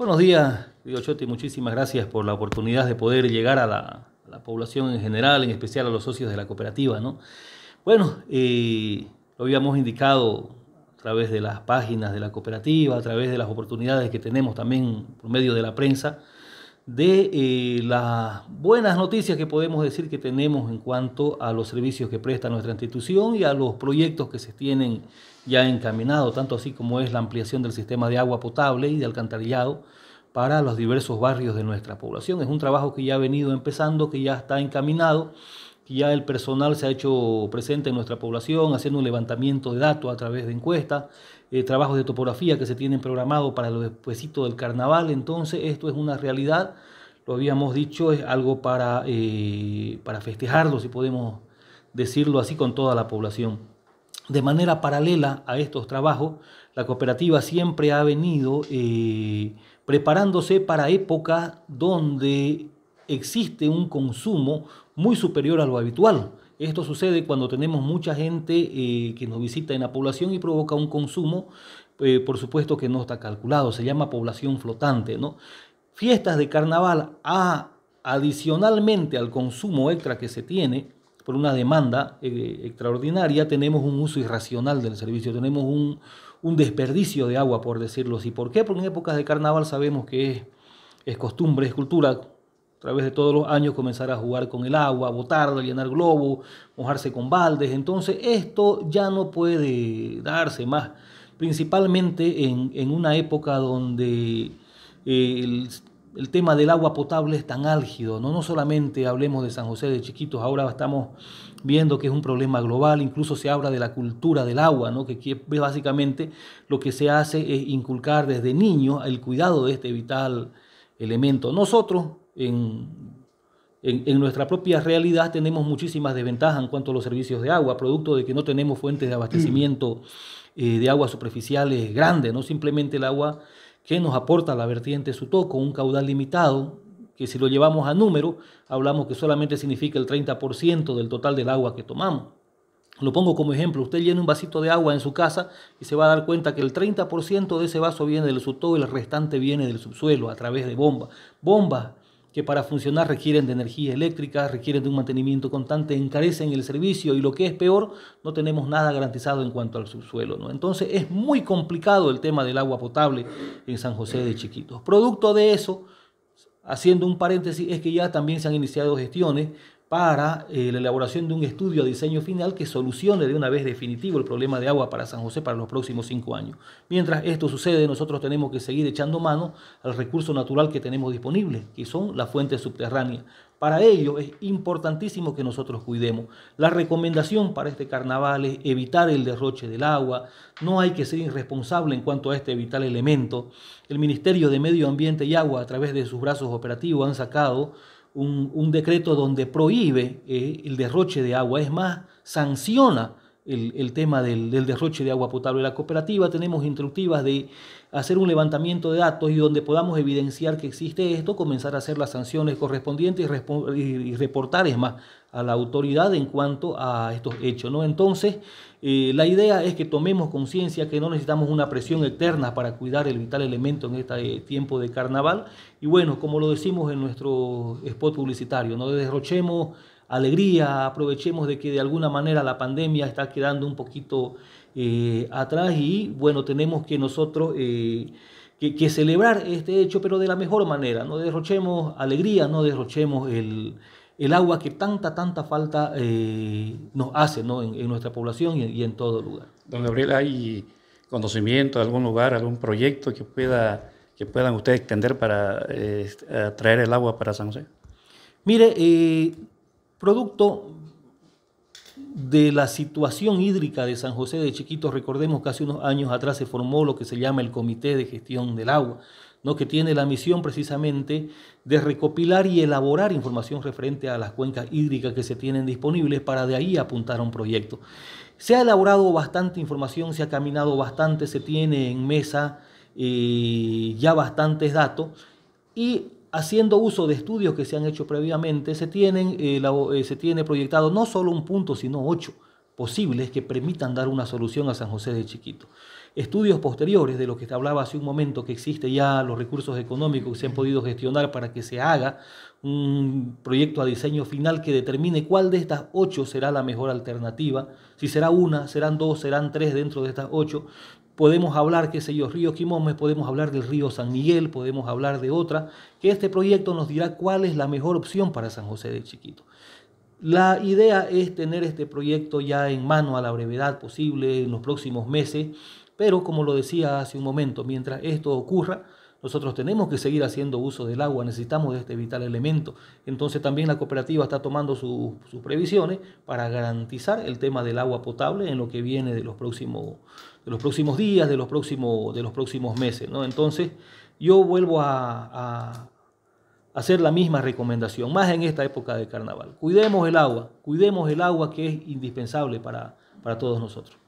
Buenos días, y Muchísimas gracias por la oportunidad de poder llegar a la, población en general, en especial a los socios de la cooperativa. ¿no? Bueno, eh, lo habíamos indicado a través de las páginas de la cooperativa, a través de las oportunidades que tenemos también por medio de la prensa de eh, las buenas noticias que podemos decir que tenemos en cuanto a los servicios que presta nuestra institución y a los proyectos que se tienen ya encaminados, tanto así como es la ampliación del sistema de agua potable y de alcantarillado para los diversos barrios de nuestra población. Es un trabajo que ya ha venido empezando, que ya está encaminado ya el personal se ha hecho presente en nuestra población, haciendo un levantamiento de datos a través de encuestas, eh, trabajos de topografía que se tienen programados para los despuesitos del carnaval. Entonces, esto es una realidad, lo habíamos dicho, es algo para, eh, para festejarlo, si podemos decirlo así, con toda la población. De manera paralela a estos trabajos, la cooperativa siempre ha venido eh, preparándose para épocas donde existe un consumo muy superior a lo habitual. Esto sucede cuando tenemos mucha gente eh, que nos visita en la población y provoca un consumo, eh, por supuesto que no está calculado, se llama población flotante. ¿no? Fiestas de carnaval, adicionalmente al consumo extra que se tiene, por una demanda eh, extraordinaria, tenemos un uso irracional del servicio, tenemos un, desperdicio de agua, por decirlo así. ¿Por qué? Porque en épocas de carnaval sabemos que es costumbre, es cultura, a través de todos los años comenzar a jugar con el agua, botar, llenar globos, mojarse con baldes. Entonces esto ya no puede darse más, principalmente en, una época donde eh, el, el, tema del agua potable es tan álgido. ¿no? no solamente hablemos de San José de Chiquitos, ahora estamos viendo que es un problema global, incluso se habla de la cultura del agua, ¿no? que básicamente lo que se hace es inculcar desde niños el cuidado de este vital elemento. Nosotros, en, nuestra propia realidad tenemos muchísimas desventajas en cuanto a los servicios de agua, producto de que no tenemos fuentes de abastecimiento eh, de aguas superficiales grandes, no simplemente el agua que nos aporta la vertiente Sutó con un caudal limitado, que si lo llevamos a número, hablamos que solamente significa el 30% del total del agua que tomamos. Lo pongo como ejemplo, usted llena un vasito de agua en su casa y se va a dar cuenta que el 30% de ese vaso viene del sutó y el restante viene del subsuelo a través de bombas. Bombas que para funcionar requieren de energía eléctrica, requieren de un mantenimiento constante, encarecen el servicio y lo que es peor, no tenemos nada garantizado en cuanto al subsuelo. Entonces es muy complicado el tema del agua potable en San José de Chiquitos. Producto de eso, haciendo un paréntesis, es que ya también se han iniciado gestiones para eh, la elaboración de un estudio a diseño final que solucione de una vez definitivo el problema de agua para San José para los próximos cinco años. Mientras esto sucede, nosotros tenemos que seguir echando mano al recurso natural que tenemos disponible, que son las fuentes subterráneas. Para ello es importantísimo que nosotros cuidemos. La recomendación para este carnaval es evitar el derroche del agua. No hay que ser irresponsable en cuanto a este vital elemento. El Ministerio de Medio Ambiente y Agua, a través de sus brazos operativos, han sacado un, decreto donde prohíbe eh, el derroche de agua, es más, sanciona el, tema del, derroche de agua potable. La cooperativa tenemos instructivas de hacer un levantamiento de datos y donde podamos evidenciar que existe esto, comenzar a hacer las sanciones correspondientes y, reportar, es más, a la autoridad en cuanto a estos hechos. ¿no? Entonces, eh, la idea es que tomemos conciencia que no necesitamos una presión eterna para cuidar el vital elemento en este eh, tiempo de carnaval. Y bueno, como lo decimos en nuestro spot publicitario, no derrochemos alegría, aprovechemos de que de alguna manera la pandemia está quedando un poquito eh, atrás y bueno, tenemos que nosotros... Eh, que, celebrar este hecho, pero de la mejor manera. No derrochemos alegría, no derrochemos el, agua que tanta, tanta falta eh, nos hace en, nuestra población y en, todo lugar. Don Gabriel, ¿hay conocimiento de algún lugar, algún proyecto que, pueda, que puedan ustedes extender para traer el agua para San José? Mire, producto de la situación hídrica de San José de Chiquitos, recordemos que hace unos años atrás se formó lo que se llama el Comité de Gestión del Agua, ¿no? que tiene la misión precisamente de recopilar y elaborar información referente a las cuencas hídricas que se tienen disponibles para de ahí apuntar a un proyecto. Se ha elaborado bastante información, se ha caminado bastante, se tiene en mesa eh, ya bastantes datos y haciendo uso de estudios que se han hecho previamente, eh, eh, se, tiene proyectado no solo un punto, sino ocho posibles que permitan dar una solución a San José de Chiquito. Estudios posteriores de lo que te hablaba hace un momento, que existen ya los recursos económicos que se han podido gestionar para que se haga un proyecto a diseño final que determine cuál de estas ocho será la mejor alternativa, si será una, serán dos, serán tres dentro de estas ocho, podemos hablar, qué sé yo, Río Quimome, podemos hablar del Río San Miguel, podemos hablar de otra, que este proyecto nos dirá cuál es la mejor opción para San José de Chiquito. La idea es tener este proyecto ya en mano a la brevedad posible en los próximos meses, pero como lo decía hace un momento, mientras esto ocurra, nosotros tenemos que seguir haciendo uso del agua, necesitamos de este vital elemento. Entonces también la cooperativa está tomando sus previsiones para garantizar el tema del agua potable en lo que viene de los próximos, de los próximos días, de los, próximos, de los próximos meses. Entonces yo vuelvo a, hacer la misma recomendación, más en esta época de carnaval. Cuidemos el agua, cuidemos el agua que es indispensable para todos nosotros.